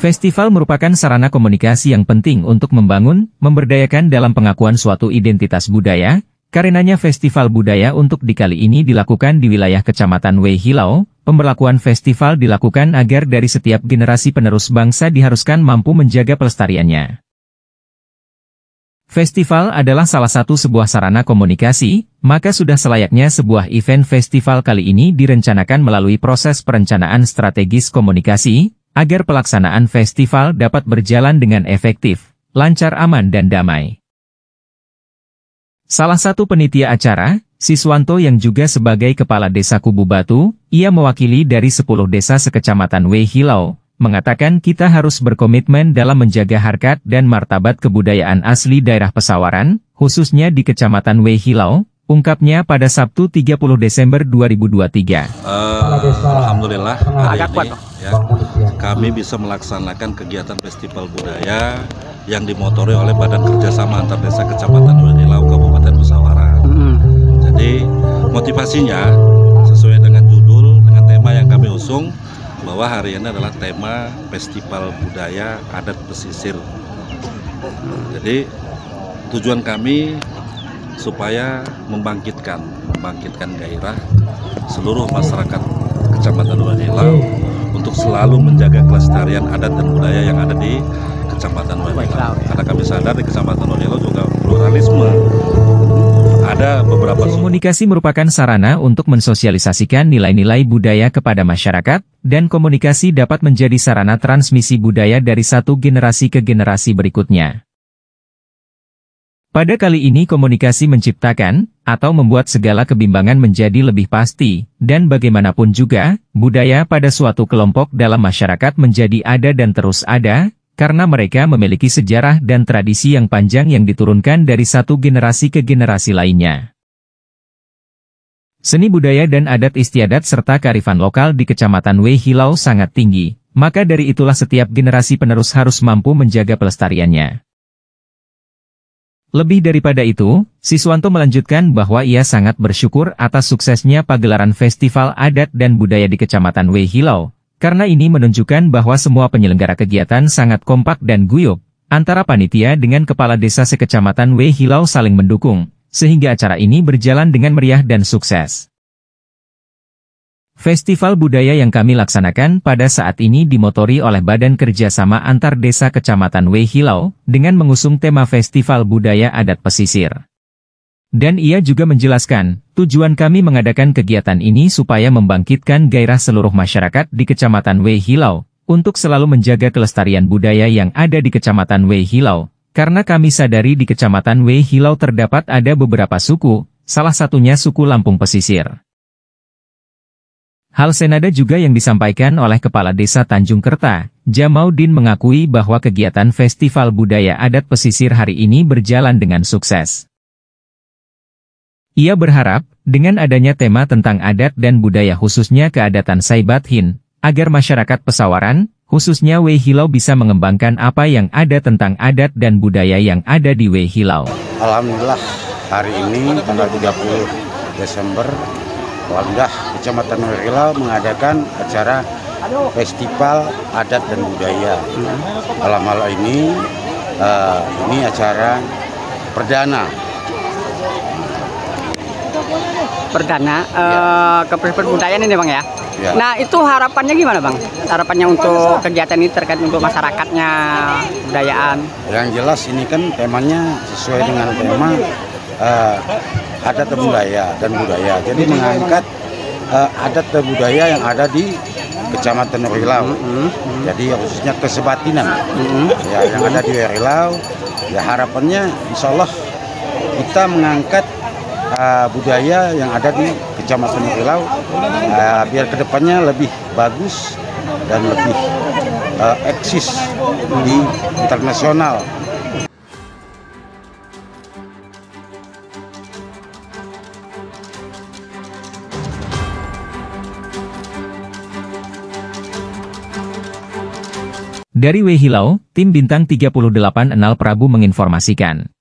Festival merupakan sarana komunikasi yang penting untuk membangun, memberdayakan dalam pengakuan suatu identitas budaya, karenanya festival budaya untuk dikali ini dilakukan di wilayah Kecamatan Weihilau, pemberlakuan festival dilakukan agar dari setiap generasi penerus bangsa diharuskan mampu menjaga pelestariannya. Festival adalah salah satu sebuah sarana komunikasi, maka sudah selayaknya sebuah event festival kali ini direncanakan melalui proses perencanaan strategis komunikasi, agar pelaksanaan festival dapat berjalan dengan efektif, lancar aman dan damai. Salah satu penitia acara, Siswanto yang juga sebagai kepala desa Kubu Batu, ia mewakili dari 10 desa sekecamatan Wehilau, mengatakan kita harus berkomitmen dalam menjaga harkat dan martabat kebudayaan asli daerah pesawaran, khususnya di kecamatan Wehilau, Ungkapnya pada Sabtu 30 Desember 2023. Uh, eh, Alhamdulillah hari ini ya, kami bisa melaksanakan kegiatan festival budaya yang dimotori oleh Badan Kerjasama Antar Desa Kecamatan Wadilau Kabupaten Musawara. Jadi motivasinya sesuai dengan judul dengan tema yang kami usung bahwa hari ini adalah tema festival budaya adat pesisir. Jadi tujuan kami supaya membangkitkan membangkitkan gairah seluruh masyarakat Kecamatan Wanilau untuk selalu menjaga kelestarian adat dan budaya yang ada di Kecamatan Wanilau. Ya. Karena kami sadar di Kecamatan Wanilau juga pluralisme. Ada beberapa komunikasi merupakan sarana untuk mensosialisasikan nilai-nilai budaya kepada masyarakat dan komunikasi dapat menjadi sarana transmisi budaya dari satu generasi ke generasi berikutnya. Pada kali ini komunikasi menciptakan, atau membuat segala kebimbangan menjadi lebih pasti, dan bagaimanapun juga, budaya pada suatu kelompok dalam masyarakat menjadi ada dan terus ada, karena mereka memiliki sejarah dan tradisi yang panjang yang diturunkan dari satu generasi ke generasi lainnya. Seni budaya dan adat istiadat serta karifan lokal di Kecamatan Wehilau sangat tinggi, maka dari itulah setiap generasi penerus harus mampu menjaga pelestariannya. Lebih daripada itu, Siswanto melanjutkan bahwa ia sangat bersyukur atas suksesnya pagelaran Festival Adat dan Budaya di Kecamatan Wehilau, karena ini menunjukkan bahwa semua penyelenggara kegiatan sangat kompak dan guyup, antara panitia dengan kepala desa sekecamatan Wehilau saling mendukung, sehingga acara ini berjalan dengan meriah dan sukses. Festival budaya yang kami laksanakan pada saat ini dimotori oleh Badan Kerjasama Antar Desa Kecamatan Wehilau, dengan mengusung tema Festival Budaya Adat Pesisir. Dan ia juga menjelaskan, tujuan kami mengadakan kegiatan ini supaya membangkitkan gairah seluruh masyarakat di Kecamatan Wehilau, untuk selalu menjaga kelestarian budaya yang ada di Kecamatan Wehilau, karena kami sadari di Kecamatan Wehilau terdapat ada beberapa suku, salah satunya suku Lampung Pesisir. Hal senada juga yang disampaikan oleh Kepala Desa Tanjung Kerta, Jamaudin mengakui bahwa kegiatan Festival Budaya Adat Pesisir hari ini berjalan dengan sukses. Ia berharap, dengan adanya tema tentang adat dan budaya khususnya keadatan Saibathin, agar masyarakat pesawaran, khususnya Wehilau bisa mengembangkan apa yang ada tentang adat dan budaya yang ada di Wehilau. Alhamdulillah, hari ini tanggal 30 Desember Waldah Kecamatan Wirila mengadakan acara festival adat dan budaya. Dalam hal ini uh, ini acara perdana. Perdana uh, ya. keperpudayaan ini bang ya? ya. Nah itu harapannya gimana bang? Harapannya untuk kegiatan ini terkait untuk masyarakatnya, budayaan? Yang jelas ini kan temanya sesuai dengan tema uh, adat dan budaya dan budaya. Jadi mengangkat uh, adat dan budaya yang ada di Kecamatan Rilau. Mm -hmm. Jadi khususnya kesebatinan. Mm -hmm. Ya yang ada di Rilau. Ya harapannya insya Allah kita mengangkat uh, budaya yang ada di Kecamatan Rilau uh, biar kedepannya lebih bagus dan lebih uh, eksis di internasional. Dari Wehilau, tim bintang 38 Enal Prabu menginformasikan.